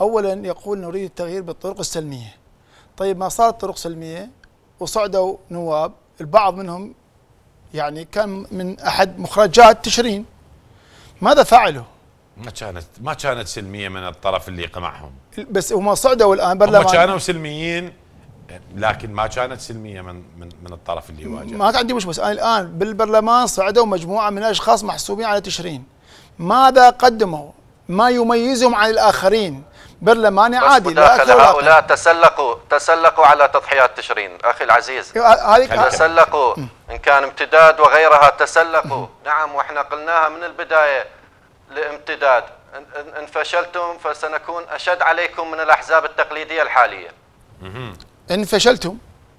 أولا يقول نريد التغيير بالطرق السلمية طيب ما صارت طرق سلمية وصعدوا نواب البعض منهم يعني كان من أحد مخرجات تشرين ماذا فعلوا؟ ما كانت ما كانت سلمية من الطرف اللي قمعهم بس هم صعدوا الآن برلمان هم كانوا سلميين لكن ما كانت سلميه من من من الطرف اللي واجه ما عندي مش بس انا الان بالبرلمان صعدوا مجموعه من الاشخاص محسوبين على تشرين ماذا قدموا ما يميزهم عن الاخرين برلماني عادي لا هؤلاء تسلقوا تسلقوا على تضحيات تشرين اخي العزيز تسلقوا ان كان امتداد وغيرها تسلقوا نعم واحنا قلناها من البدايه لامتداد ان فشلتم فسنكون اشد عليكم من الاحزاب التقليديه الحاليه ان فشلتم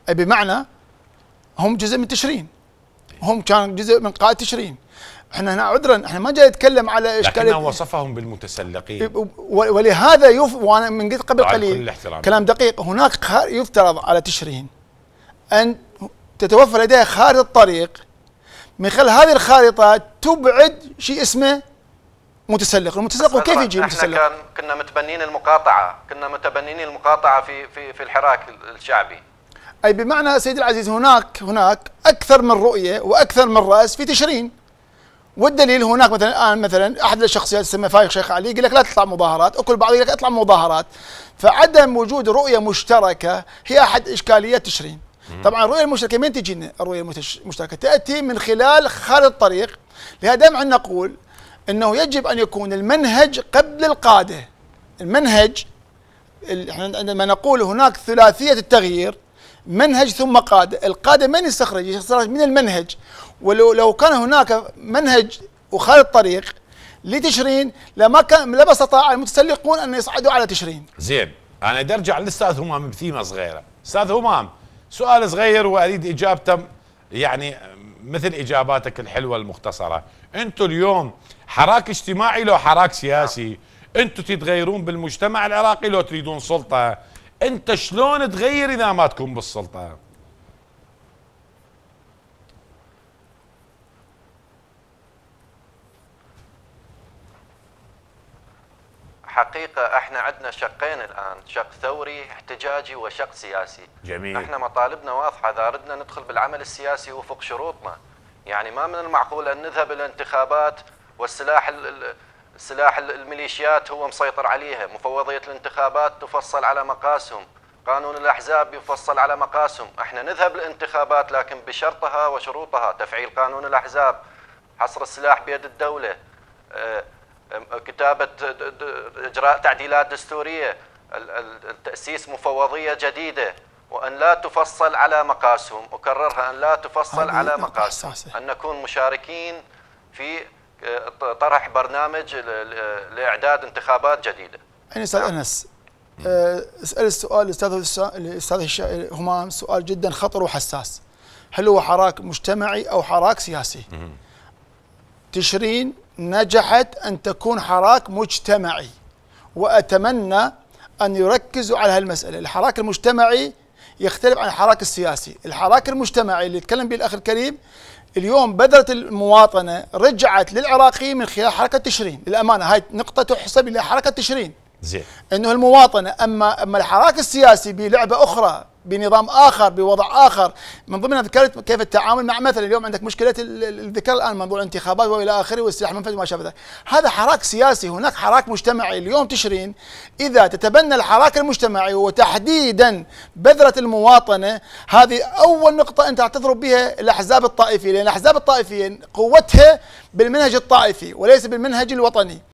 بمعنى هم جزء من تشرين هم كانوا جزء من قائد تشرين احنا هنا عذرا احنا ما جاي نتكلم على اشكاليه لكنه وصفهم بالمتسلقين إيه، ولهذا يف وانا من قلت قبل قليل كل كلام دقيق هناك يفترض على تشرين ان تتوفر لديها خارطه طريق من خلال هذه الخارطه تبعد شيء اسمه متسلق المتسلق وكيف يجي متسلق احنا كان كنا متبنين المقاطعه كنا متبنين المقاطعه في في في الحراك الشعبي اي بمعنى سيدي العزيز هناك هناك اكثر من رؤيه واكثر من راس في تشرين والدليل هناك مثلا الان مثلا احد الشخصيات اسمه فايق شيخ علي يقول لك لا تطلع مظاهرات وكل بعض يقول لك اطلع مظاهرات فعدم وجود رؤيه مشتركه هي احد اشكاليات تشرين طبعا الرؤيه المشتركه من تجينا الرؤيه المشتركه تاتي من خلال خارطه الطريق لهذا دائما نقول انه يجب ان يكون المنهج قبل القاده المنهج احنا عندما نقول هناك ثلاثيه التغيير منهج ثم قاده القاده من يستخرج يستخرج من المنهج ولو لو كان هناك منهج وخارج طريق لتشرين لما كان لما استطاع المتسلقون ان يصعدوا على تشرين. زين، انا بدي ارجع للاستاذ همام بثيمه صغيره، استاذ همام سؤال صغير واريد اجابته يعني مثل اجاباتك الحلوه المختصره، انتم اليوم حراك اجتماعي لو حراك سياسي، انتم تتغيرون بالمجتمع العراقي لو تريدون سلطه، انت شلون تغير اذا ما تكون بالسلطه؟ الحقيقة احنا عندنا شقين الآن شق ثوري احتجاجي وشق سياسي جميل احنا مطالبنا واضحة إذا أردنا ندخل بالعمل السياسي وفق شروطنا يعني ما من المعقول أن نذهب إلى انتخابات والسلاح سلاح الميليشيات هو مسيطر عليها مفوضية الانتخابات تفصل على مقاسهم قانون الأحزاب يفصل على مقاسهم احنا نذهب للانتخابات لكن بشرطها وشروطها تفعيل قانون الأحزاب حصر السلاح بيد الدولة اه كتابه اجراء تعديلات دستوريه التأسيس مفوضيه جديده وان لا تفصل على مقاسهم اكررها ان لا تفصل على مقاسهم ان نكون مشاركين في آه، طرح برنامج لاعداد انتخابات جديده يعني استاذ نعم. انس آه، اسال السؤال الاستاذ الاستاذ همام سؤال جدا خطر وحساس هل هو حراك مجتمعي او حراك سياسي تشرين نجحت أن تكون حراك مجتمعي وأتمنى أن يركزوا على هالمسألة الحراك المجتمعي يختلف عن الحراك السياسي الحراك المجتمعي اللي يتكلم به الأخ الكريم اليوم بذرة المواطنة رجعت للعراقيين من خلال حركة تشرين للأمانة هاي نقطة تحسب إلى حركة تشرين زين انه المواطنه اما اما الحراك السياسي بلعبه اخرى بنظام اخر بوضع اخر من ضمنها ذكرت كيف التعامل مع مثلا اليوم عندك مشكله الذكر الان موضوع الانتخابات والى اخره والسلاح المنفذ وما شابه ذلك هذا حراك سياسي هناك حراك مجتمعي اليوم تشرين اذا تتبنى الحراك المجتمعي وتحديدا بذره المواطنه هذه اول نقطه انت تضرب بها الاحزاب الطائفيه لان الاحزاب الطائفيه قوتها بالمنهج الطائفي وليس بالمنهج الوطني